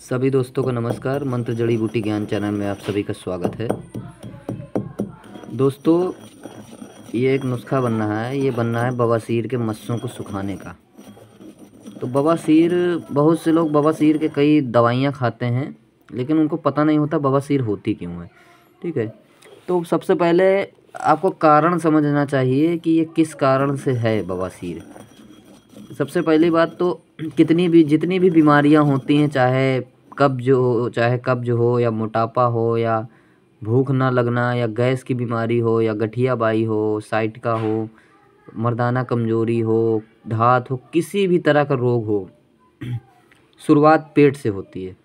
सभी दोस्तों को नमस्कार मंत्र जड़ी बूटी ज्ञान चैनल में आप सभी का स्वागत है दोस्तों ये एक नुस्खा बनना है ये बनना है बवासीर के मस्सों को सुखाने का तो बवासीर बहुत से लोग बवासीर के कई दवाइयाँ खाते हैं लेकिन उनको पता नहीं होता बवासीर होती क्यों है ठीक है तो सबसे पहले आपको कारण समझना चाहिए कि ये किस कारण से है बवासीर सबसे पहली बात तो कितनी भी जितनी भी बीमारियां होती हैं चाहे कब्ज हो चाहे कब्ज हो या मोटापा हो या भूख ना लगना या गैस की बीमारी हो या गठिया बाई हो साइट का हो मर्दाना कमजोरी हो धात हो किसी भी तरह का रोग हो शुरुआत पेट से होती है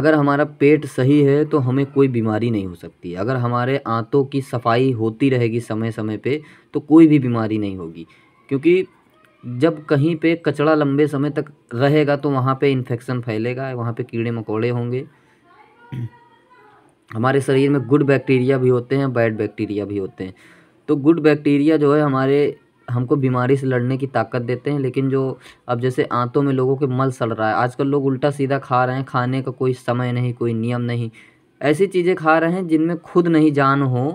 अगर हमारा पेट सही है तो हमें कोई बीमारी नहीं हो सकती अगर हमारे आंतों की सफाई होती रहेगी समय समय पे तो कोई भी बीमारी नहीं होगी क्योंकि जब कहीं पे कचड़ा लंबे समय तक रहेगा तो वहाँ पे इन्फेक्शन फैलेगा वहाँ पे कीड़े मकोड़े होंगे हमारे शरीर में गुड बैक्टीरिया भी होते हैं बैड बैक्टीरिया भी होते हैं तो गुड बैक्टीरिया जो है हमारे हमको बीमारी से लड़ने की ताकत देते हैं लेकिन जो अब जैसे आंतों में लोगों के मल सड़ रहा है आजकल लोग उल्टा सीधा खा रहे हैं खाने का कोई समय नहीं कोई नियम नहीं ऐसी चीज़ें खा रहे हैं जिनमें खुद नहीं जान हो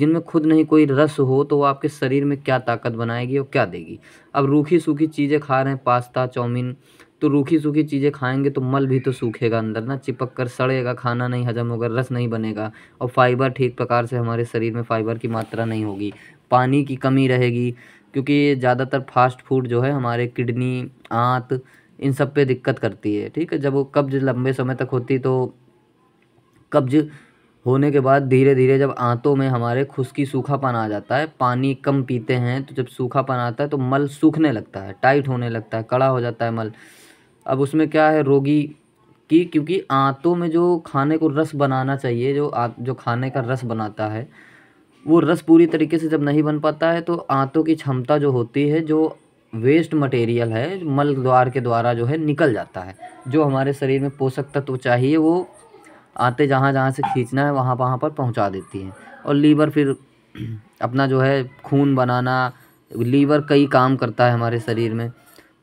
जिनमें खुद नहीं कोई रस हो तो वो आपके शरीर में क्या ताकत बनाएगी और क्या देगी अब रूखी सूखी चीज़ें खा रहे हैं पास्ता चाउमीन तो रूखी सूखी चीज़ें खाएंगे तो मल भी तो सूखेगा अंदर ना चिपक कर सड़ेगा खाना नहीं हजम होगा रस नहीं बनेगा और फाइबर ठीक प्रकार से हमारे शरीर में फाइबर की मात्रा नहीं होगी पानी की कमी रहेगी क्योंकि ज़्यादातर फास्ट फूड जो है हमारे किडनी आँत इन सब पे दिक्कत करती है ठीक है जब वो कब्ज लंबे समय तक होती तो कब्ज होने के बाद धीरे धीरे जब आंतों में हमारे खुशकी सूखापन आ जाता है पानी कम पीते हैं तो जब सूखापन आता है तो मल सूखने लगता है टाइट होने लगता है कड़ा हो जाता है मल अब उसमें क्या है रोगी की क्योंकि आंतों में जो खाने को रस बनाना चाहिए जो आ, जो खाने का रस बनाता है वो रस पूरी तरीके से जब नहीं बन पाता है तो आंतों की क्षमता जो होती है जो वेस्ट मटेरियल है मल द्वार के द्वारा जो है निकल जाता है जो हमारे शरीर में पोषक तत्व चाहिए वो आते जहाँ जहाँ से खींचना है वहाँ वहाँ पर पहुँचा देती हैं और लीवर फिर अपना जो है खून बनाना लीवर कई काम करता है हमारे शरीर में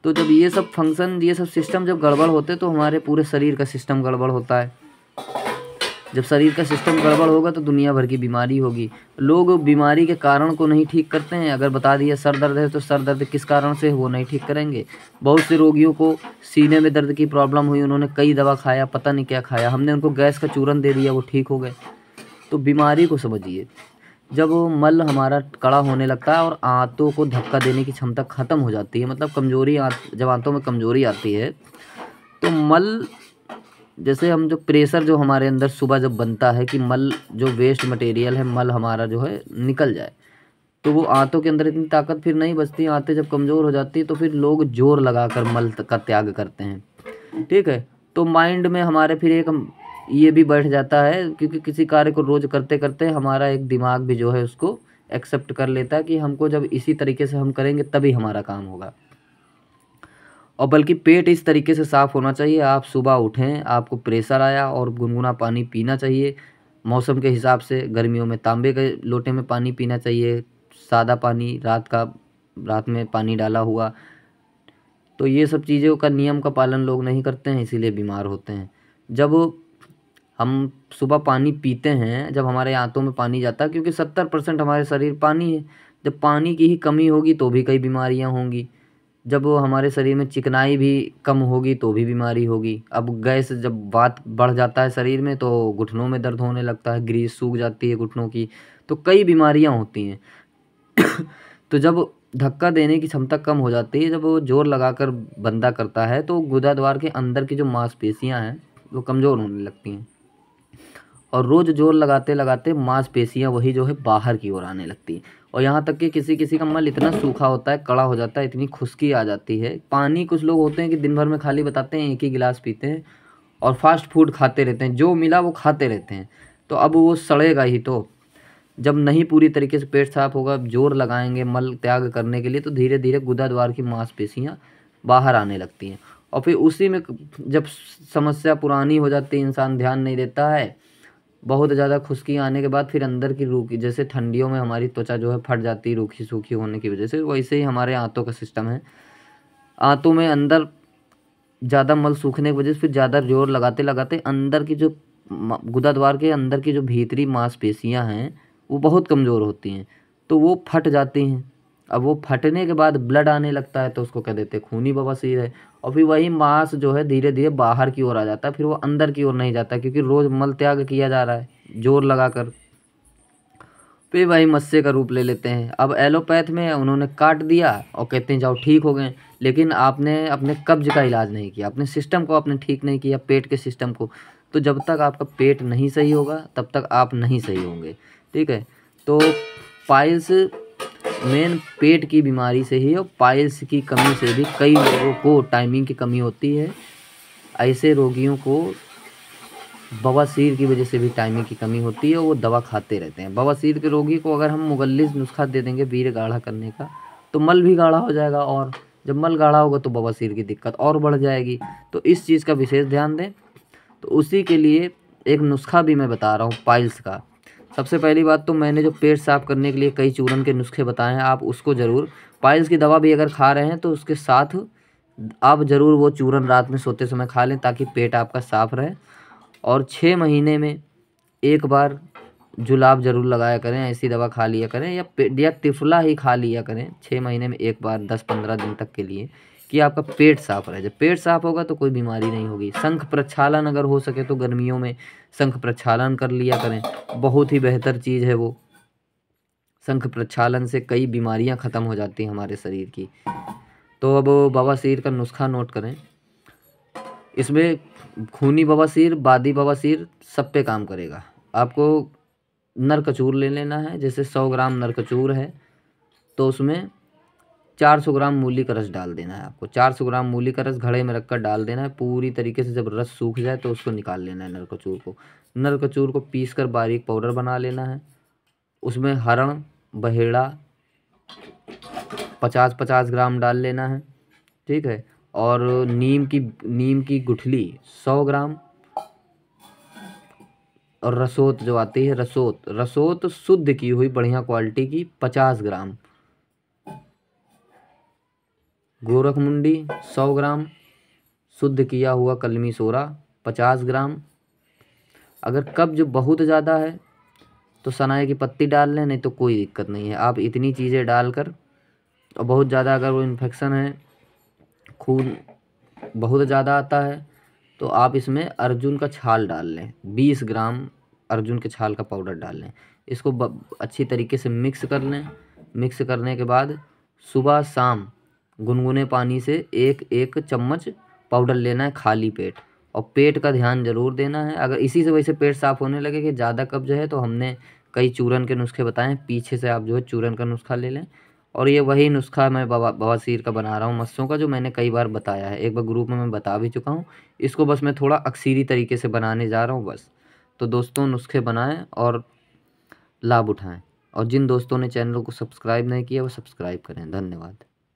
तो जब ये सब फंक्शन ये सब सिस्टम जब गड़बड़ होते तो हमारे पूरे शरीर का सिस्टम गड़बड़ होता है जब शरीर का सिस्टम गड़बड़ होगा तो दुनिया भर की बीमारी होगी लोग बीमारी के कारण को नहीं ठीक करते हैं अगर बता दिया सर दर्द है तो सर दर्द किस कारण से वो नहीं ठीक करेंगे बहुत से रोगियों को सीने में दर्द की प्रॉब्लम हुई उन्होंने कई दवा खाया पता नहीं क्या खाया हमने उनको गैस का चूरन दे दिया वो ठीक हो गए तो बीमारी को समझिए जब मल हमारा कड़ा होने लगता है और आंतों को धक्का देने की क्षमता ख़त्म हो जाती है मतलब कमज़ोरी आंत जब आंतों में कमज़ोरी आती है तो मल जैसे हम जो प्रेशर जो हमारे अंदर सुबह जब बनता है कि मल जो वेस्ट मटेरियल है मल हमारा जो है निकल जाए तो वो आंतों के अंदर इतनी ताकत फिर नहीं बचती आंतें जब कमज़ोर हो जाती तो फिर लोग जोर लगा कर मल का त्याग करते हैं ठीक है तो माइंड में हमारे फिर एक ये भी बैठ जाता है क्योंकि किसी कार्य को रोज़ करते करते हमारा एक दिमाग भी जो है उसको एक्सेप्ट कर लेता है कि हमको जब इसी तरीके से हम करेंगे तभी हमारा काम होगा और बल्कि पेट इस तरीके से साफ़ होना चाहिए आप सुबह उठें आपको प्रेशर आया और गुनगुना पानी पीना चाहिए मौसम के हिसाब से गर्मियों में तांबे के लोटे में पानी पीना चाहिए सादा पानी रात का रात में पानी डाला हुआ तो ये सब चीज़ों का नियम का पालन लोग नहीं करते हैं इसीलिए बीमार होते हैं जब हम सुबह पानी पीते हैं जब हमारे आँतों में पानी जाता है क्योंकि सत्तर परसेंट हमारे शरीर पानी है जब पानी की ही कमी होगी तो भी कई बीमारियाँ होंगी जब हमारे शरीर में चिकनाई भी कम होगी तो भी बीमारी होगी अब गैस जब बात बढ़ जाता है शरीर में तो घुटनों में दर्द होने लगता है ग्रीस सूख जाती है घुटनों की तो कई बीमारियां होती हैं तो जब धक्का देने की क्षमता कम हो जाती है जब वो जोर लगाकर बंदा करता है तो गुदा द्वार के अंदर की जो मांसपेशियां हैं वो कमज़ोर होने लगती हैं और रोज़ जोर लगाते लगाते मांसपेशियां वही जो है बाहर की ओर आने लगती हैं और यहाँ तक कि किसी किसी का मल इतना सूखा होता है कड़ा हो जाता है इतनी खुशकी आ जाती है पानी कुछ लोग होते हैं कि दिन भर में खाली बताते हैं एक ही गिलास पीते हैं और फास्ट फूड खाते रहते हैं जो मिला वो खाते रहते हैं तो अब वो सड़ेगा ही तो जब नहीं पूरी तरीके से पेट साफ होगा जोर लगाएंगे मल त्याग करने के लिए तो धीरे धीरे गुदा द्वार की मांसपेशियाँ बाहर आने लगती हैं और फिर उसी में जब समस्या पुरानी हो जाती है इंसान ध्यान नहीं देता है बहुत ज़्यादा खुश्की आने के बाद फिर अंदर की रूखी जैसे ठंडियों में हमारी त्वचा जो है फट जाती है रूखी सूखी होने की वजह से वैसे ही हमारे आँतों का सिस्टम है आँतों में अंदर ज़्यादा मल सूखने की वजह से फिर ज़्यादा जोर लगाते लगाते अंदर की जो गुदा द्वार के अंदर की जो भीतरी मांसपेशियाँ हैं वो बहुत कमज़ोर होती हैं तो वो फट जाती हैं अब वो फटने के बाद ब्लड आने लगता है तो उसको कह देते हैं खूनी बवासीर है और फिर वही मांस जो है धीरे धीरे बाहर की ओर आ जाता है फिर वो अंदर की ओर नहीं जाता क्योंकि रोज़ मल त्याग किया जा रहा है जोर लगाकर फिर वही मस्से का रूप ले लेते हैं अब एलोपैथ में उन्होंने काट दिया और कहते हैं जाओ ठीक हो गए लेकिन आपने अपने कब्ज का इलाज नहीं किया अपने सिस्टम को आपने ठीक नहीं किया पेट के सिस्टम को तो जब तक आपका पेट नहीं सही होगा तब तक आप नहीं सही होंगे ठीक है तो पाइल्स मेन पेट की बीमारी से ही और पाइल्स की कमी से भी कई लोगों को टाइमिंग की कमी होती है ऐसे रोगियों को बवासीर की वजह से भी टाइमिंग की कमी होती है और वो दवा खाते रहते हैं बवासीर के रोगी को अगर हम मुगलिस नुस्खा दे देंगे वीर गाढ़ा करने का तो मल भी गाढ़ा हो जाएगा और जब मल गाढ़ा होगा तो बवासीर की दिक्कत और बढ़ जाएगी तो इस चीज़ का विशेष ध्यान दें तो उसी के लिए एक नुस्खा भी मैं बता रहा हूँ पाइल्स का सबसे पहली बात तो मैंने जो पेट साफ़ करने के लिए कई चूरन के नुस्खे बताए हैं आप उसको ज़रूर पाइल्स की दवा भी अगर खा रहे हैं तो उसके साथ आप ज़रूर वो चूरन रात में सोते समय खा लें ताकि पेट आपका साफ़ रहे और छः महीने में एक बार जुलाब ज़रूर लगाया करें ऐसी दवा खा लिया करें या या तिफला ही खा लिया करें छः महीने में एक बार दस पंद्रह दिन तक के लिए कि आपका पेट साफ रहे जब पेट साफ होगा तो कोई बीमारी नहीं होगी शंख प्रक्षालन अगर हो सके तो गर्मियों में शंख प्रक्षालन कर लिया करें बहुत ही बेहतर चीज़ है वो शंख प्रक्षालन से कई बीमारियां ख़त्म हो जाती हैं हमारे शरीर की तो अब बवासीर का नुस्खा नोट करें इसमें खूनी बवासीर बादी बवासीर सब पे काम करेगा आपको नरकचूर ले लेना है जैसे सौ ग्राम नरकचूर है तो उसमें 400 ग्राम मूली का रस डाल देना है आपको 400 ग्राम मूली का रस घड़े में रखकर डाल देना है पूरी तरीके से जब रस सूख जाए तो उसको निकाल लेना है नरकचूर को नरकचूर को पीस कर बारीक पाउडर बना लेना है उसमें हरण बहेड़ा पचास पचास ग्राम डाल लेना है ठीक है और नीम की नीम की गुठली सौ ग्राम और रसोत जो आती है रसोत रसोत शुद्ध की हुई बढ़िया क्वालिटी की पचास ग्राम गोरखमुंडी सौ ग्राम शुद्ध किया हुआ कलमी सोरा पचास ग्राम अगर कब्ज बहुत ज़्यादा है तो सनाए की पत्ती डाल लें नहीं तो कोई दिक्कत नहीं है आप इतनी चीज़ें डालकर और बहुत ज़्यादा अगर वो इन्फेक्शन है खून बहुत ज़्यादा आता है तो आप इसमें अर्जुन का छाल डाल लें बीस ग्राम अर्जुन के छाल का पाउडर डाल लें इसको अच्छी तरीके से मिक्स कर लें मिक्स करने के बाद सुबह शाम गुनगुने पानी से एक एक चम्मच पाउडर लेना है खाली पेट और पेट का ध्यान जरूर देना है अगर इसी से वैसे पेट साफ होने लगे कि ज़्यादा कब्ज है तो हमने कई चूरन के नुस्खे बताए हैं पीछे से आप जो है चूरन का नुस्खा ले लें और ये वही नुस्खा मैं बवा का बना रहा हूँ मस्सों का जो मैंने कई बार बताया है एक बार ग्रुप में मैं बता भी चुका हूँ इसको बस मैं थोड़ा अक्सीरी तरीके से बनाने जा रहा हूँ बस तो दोस्तों नुस्खे बनाएं और लाभ उठाएं और जिन दोस्तों ने चैनल को सब्सक्राइब नहीं किया वो सब्सक्राइब करें धन्यवाद